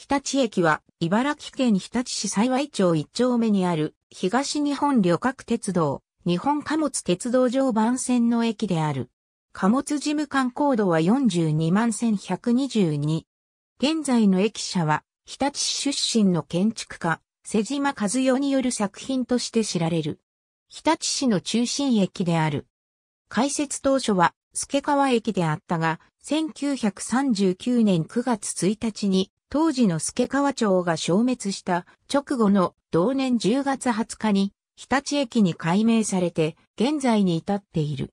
日立駅は、茨城県日立市幸町1丁目にある、東日本旅客鉄道、日本貨物鉄道常磐線の駅である。貨物事務官高度は42万1122。現在の駅舎は、日立市出身の建築家、瀬島和代による作品として知られる。日立市の中心駅である。開設当初は、助川駅であったが、1939年9月1日に、当時の助川町が消滅した直後の同年10月20日に日立駅に改名されて現在に至っている。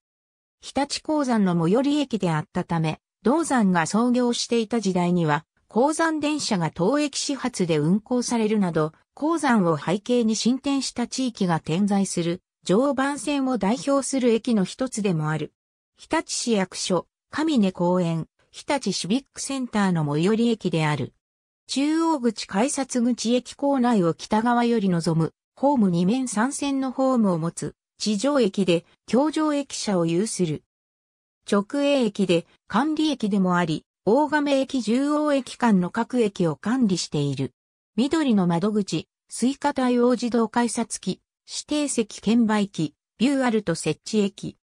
日立鉱山の最寄り駅であったため、銅山が創業していた時代には鉱山電車が当駅始発で運行されるなど、鉱山を背景に進展した地域が点在する常磐線を代表する駅の一つでもある。日立市役所、上根公園、日立シビックセンターの最寄り駅である。中央口改札口駅構内を北側より望む、ホーム2面3線のホームを持つ、地上駅で、京上駅舎を有する。直営駅で、管理駅でもあり、大亀駅中央駅間の各駅を管理している。緑の窓口、スイカ対応自動改札機、指定席券売機、ビューアルト設置駅。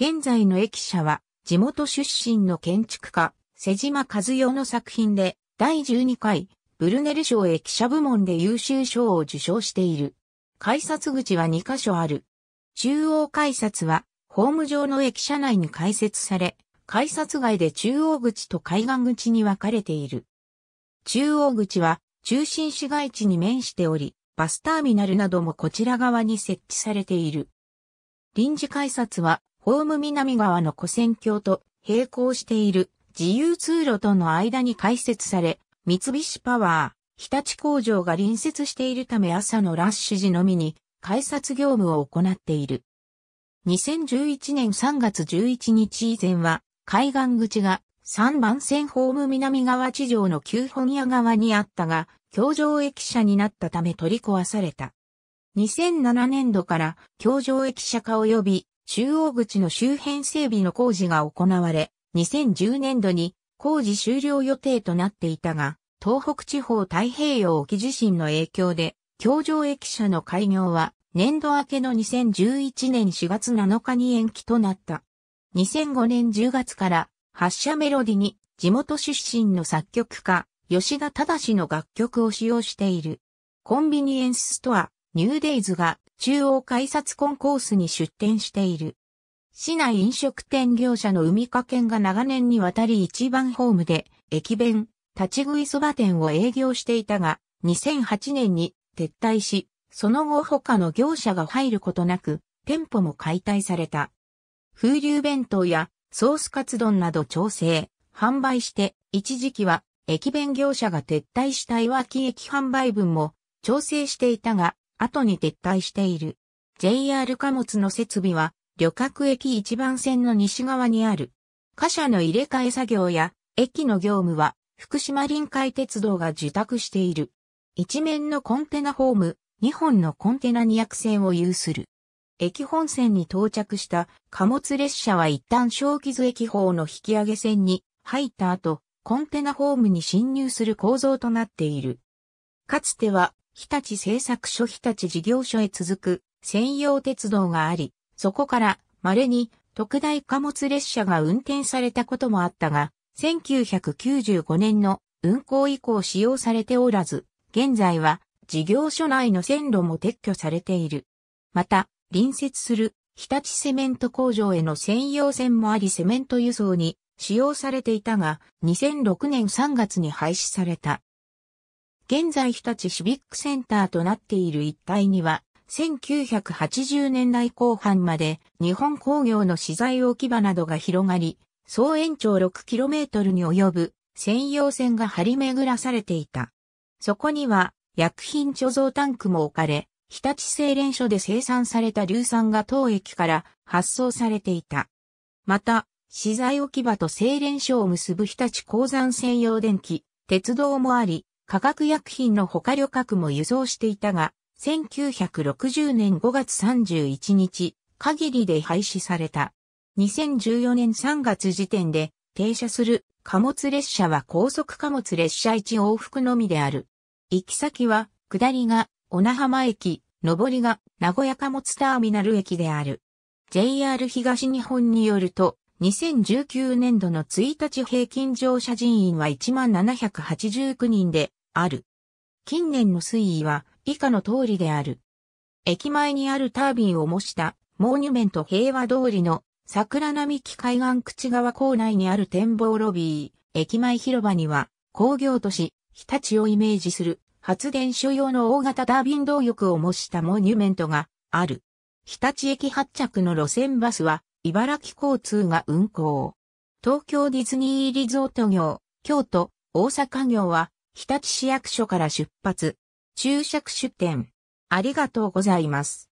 現在の駅舎は、地元出身の建築家、瀬島和代の作品で、第12回、ブルネル賞へ舎部門で優秀賞を受賞している。改札口は2カ所ある。中央改札は、ホーム上の駅舎内に開設され、改札外で中央口と海岸口に分かれている。中央口は、中心市街地に面しており、バスターミナルなどもこちら側に設置されている。臨時改札は、ホーム南側の古線橋と並行している自由通路との間に開設され、三菱パワー、日立工場が隣接しているため朝のラッシュ時のみに改札業務を行っている。2011年3月11日以前は海岸口が3番線ホーム南側地上の旧本屋側にあったが、京上駅舎になったため取り壊された。2007年度から京上駅舎化及び中央口の周辺整備の工事が行われ、2010年度に工事終了予定となっていたが、東北地方太平洋沖地震の影響で、橋上駅舎の開業は年度明けの2011年4月7日に延期となった。2005年10月から発車メロディに地元出身の作曲家、吉田正の楽曲を使用している。コンビニエンスストア、ニューデイズが中央改札コンコースに出店している。市内飲食店業者の海加犬が長年にわたり一番ホームで、駅弁、立ち食いそば店を営業していたが、2008年に撤退し、その後他の業者が入ることなく、店舗も解体された。風流弁当やソースカツ丼など調整、販売して、一時期は駅弁業者が撤退したいわき駅販売分も調整していたが、後に撤退している。JR 貨物の設備は旅客駅一番線の西側にある。貨車の入れ替え作業や、駅の業務は、福島臨海鉄道が受託している。一面のコンテナホーム、二本のコンテナ200線を有する。駅本線に到着した貨物列車は一旦小傷駅方の引き上げ線に入った後、コンテナホームに侵入する構造となっている。かつては、日立製作所日立事業所へ続く専用鉄道があり、そこから稀に特大貨物列車が運転されたこともあったが、1995年の運行以降使用されておらず、現在は事業所内の線路も撤去されている。また、隣接する日立セメント工場への専用線もありセメント輸送に使用されていたが、2006年3月に廃止された。現在日立シビックセンターとなっている一帯には、1980年代後半まで日本工業の資材置き場などが広がり、総延長 6km に及ぶ専用線が張り巡らされていた。そこには薬品貯蔵タンクも置かれ、日立製連所で生産された硫酸が当駅から発送されていた。また、資材置き場と製連所を結ぶ日立鉱山専用電気、鉄道もあり、化学薬品の他旅客も輸送していたが、1960年5月31日限りで廃止された。2014年3月時点で停車する貨物列車は高速貨物列車1往復のみである。行き先は下りが小名浜駅、上りが名古屋貨物ターミナル駅である。JR 東日本によると、2019年度の1日平均乗車人員は1789人である。近年の推移は以下の通りである。駅前にあるタービンを模したモーニュメント平和通りの桜並木海岸口側構内にある展望ロビー、駅前広場には工業都市、日立をイメージする発電所用の大型タービン動力を模したモニュメントがある。日立駅発着の路線バスは茨城交通が運行。東京ディズニーリゾート業、京都、大阪業は日立市役所から出発。注釈出典。ありがとうございます。